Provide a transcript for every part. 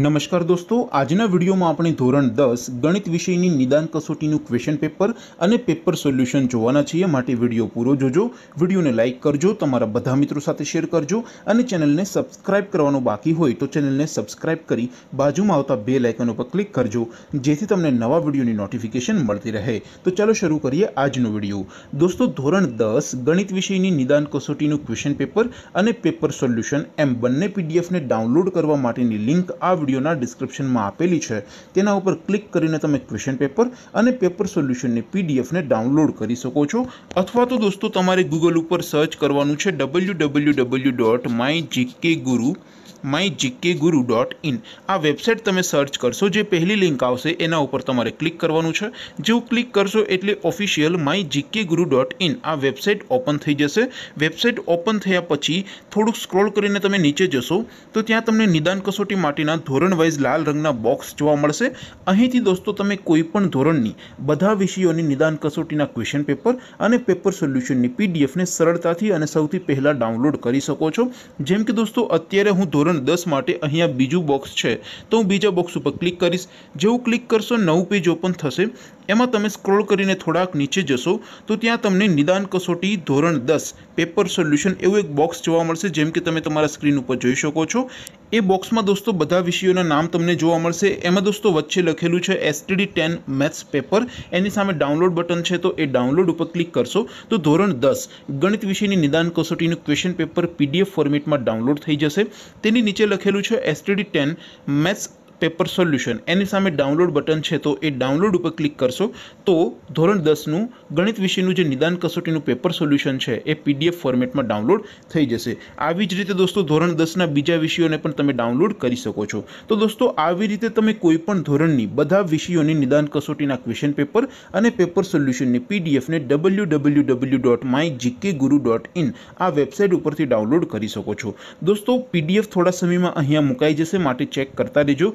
નમસ્કાર દોસ્તો આજના વિડીયોમાં આપણે ધોરણ દસ ગણિત વિષયની નિદાન કસોટીનું ક્વેશ્ચન પેપર અને પેપર સોલ્યુશન જોવાના છીએ માટે વિડીયો પૂરો જોજો વિડીયોને લાઇક કરજો તમારા બધા મિત્રો સાથે શેર કરજો અને ચેનલને સબસ્ક્રાઇબ કરવાનું બાકી હોય તો ચેનલને સબસ્ક્રાઇબ કરી બાજુમાં આવતા બે લાઇકન ઉપર ક્લિક કરજો જેથી તમને નવા વિડીયોની નોટિફિકેશન મળતી રહે તો ચાલો શરૂ કરીએ આજનો વિડીયો દોસ્તો ધોરણ દસ ગણિત વિષયની નિદાન કસોટીનું ક્વેશ્ચન પેપર અને પેપર સોલ્યુશન એમ બંને પીડીએફને ડાઉનલોડ કરવા માટેની લિંક આ વિડીયોના ડિસ્ક્રિપ્શનમાં આપેલી છે તેના ઉપર ક્લિક કરીને તમે ક્વેશ્ચન પેપર અને પેપર સોલ્યુશનની પીડીએફને ડાઉનલોડ કરી શકો છો અથવા તો દોસ્તો તમારે ગૂગલ ઉપર સર્ચ કરવાનું છે W W W dot my GK guru my GK guru dot in આ વેબસાઇટ તમે સર્ચ કરશો જે પહેલી લિંક આવશે એના ઉપર તમારે ક્લિક કરવાનું છે જેવું ક્લિક કરશો એટલે official my GK guru dot in આ વેબસાઇટ ઓપન થઈ જશે વેબસાઇટ ઓપન થયા પછી થોડુંક સ્ક્રોલ કરીને તમે નીચે જશો તો ત્યાં તમને નિદાન કસોટી માટેના ધોરણ વાઇઝ લાલ રંગના બોક્સ જોવા મળશે અહીંથી દોસ્તો તમે કોઈપણ ધોરણની બધા વિષયોની નિદાન કસોટીના ક્વેશ્ચન પેપર અને પેપર સોલ્યુશનની પીડીએફને સરળતાથી અને સૌથી પહેલાં ડાઉનલોડ કરી શકો છો જેમ કે દોસ્તો અત્યારે હું ધોરણ ધોરણ દસ માટે અહીંયા બીજું બોક્સ છે તો હું બીજા બોક્સ ઉપર ક્લિક કરીશ જેવું ક્લિક કરશો નવું પેજ ઓપન થશે એમાં તમે સ્ક્રોલ કરીને થોડાક નીચે જશો તો ત્યાં તમને નિદાન કસોટી ધોરણ દસ પેપર સોલ્યુશન એવું એક બોક્સ જોવા મળશે જેમ કે તમે તમારા સ્ક્રીન ઉપર જોઈ શકો છો એ બોક્સમાં દોસ્તો બધા વિષયોના નામ તમને જોવા મળશે એમાં દોસ્તો વચ્ચે લખેલું છે એસટીડી ટેન મેથ્સ પેપર એની સામે ડાઉનલોડ બટન છે તો એ ડાઉનલોડ ઉપર ક્લિક કરશો તો ધોરણ દસ ગણિત વિષયની નિદાન કસોટીનું ક્વેશ્ચન પેપર પીડીએફ ફોર્મેટમાં ડાઉનલોડ થઈ જશે તેની નીચે લખેલું છે STD ten maths paper solution એની સામે ડાઉનલોડ બટન છે તો એ ડાઉનલોડ ઉપર ક્લિક કરશો તો ધોરણ દસનું ગણિત વિષયનું જે નિદાન કસોટીનું પેપર સોલ્યુશન છે એ પીડીએફ ફોર્મેટમાં ડાઉનલોડ થઈ જશે આવી જ રીતે દોસ્તો ધોરણ દસના બીજા વિષયોને પણ તમે ડાઉનલોડ કરી શકો છો તો દોસ્તો આવી રીતે તમે કોઈપણ ધોરણની બધા વિષયોની નિદાન કસોટીના ક્વેશ્ચન પેપર અને પેપર સોલ્યુશનની પીડીએફને W W W dot my GK guru dot in આ વેબસાઇટ ઉપરથી ડાઉનલોડ કરી શકો છો દોસ્તો પીડીએફ થોડા સમયમાં અહીંયા મુકાઈ જશે માટે ચેક કરતા રહેજો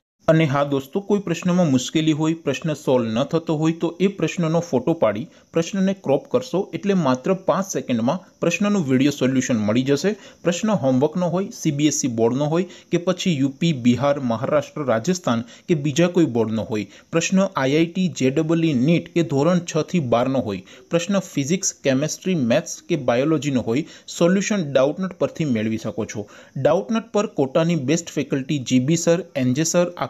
અને હા દોસ્તો કોઈ પ્રશ્નમાં મુશ્કેલી હોય પ્રશ્ન સોલ્વ ન થતો હોય તો એ પ્રશ્નનો ફોટો પાડી પ્રશ્નને ક્રોપ કરશો એટલે માત્ર પાંચ સેકન્ડમાં પ્રશ્નનું વિડીયો સોલ્યુશન મળી જશે પ્રશ્ન હોમવર્કનો હોય સીબીએસસી બોર્ડનો e હોય કે પછી યુપી બિહાર મહારાષ્ટ્ર રાજસ્થાન કે બીજા કોઈ બોર્ડનો હોય પ્રશ્ન આઈઆઈટી જેડબલઈ નીટ કે ધોરણ છથી બારનો હોય પ્રશ્ન ફિઝિક્સ કેમેસ્ટ્રી મેથ્સ કે બાયોલોજીનો હોય સોલ્યુશન ડાઉટનટ પરથી મેળવી શકો છો ડાઉટનટ પર કોટાની best faculty GB sir NJ sir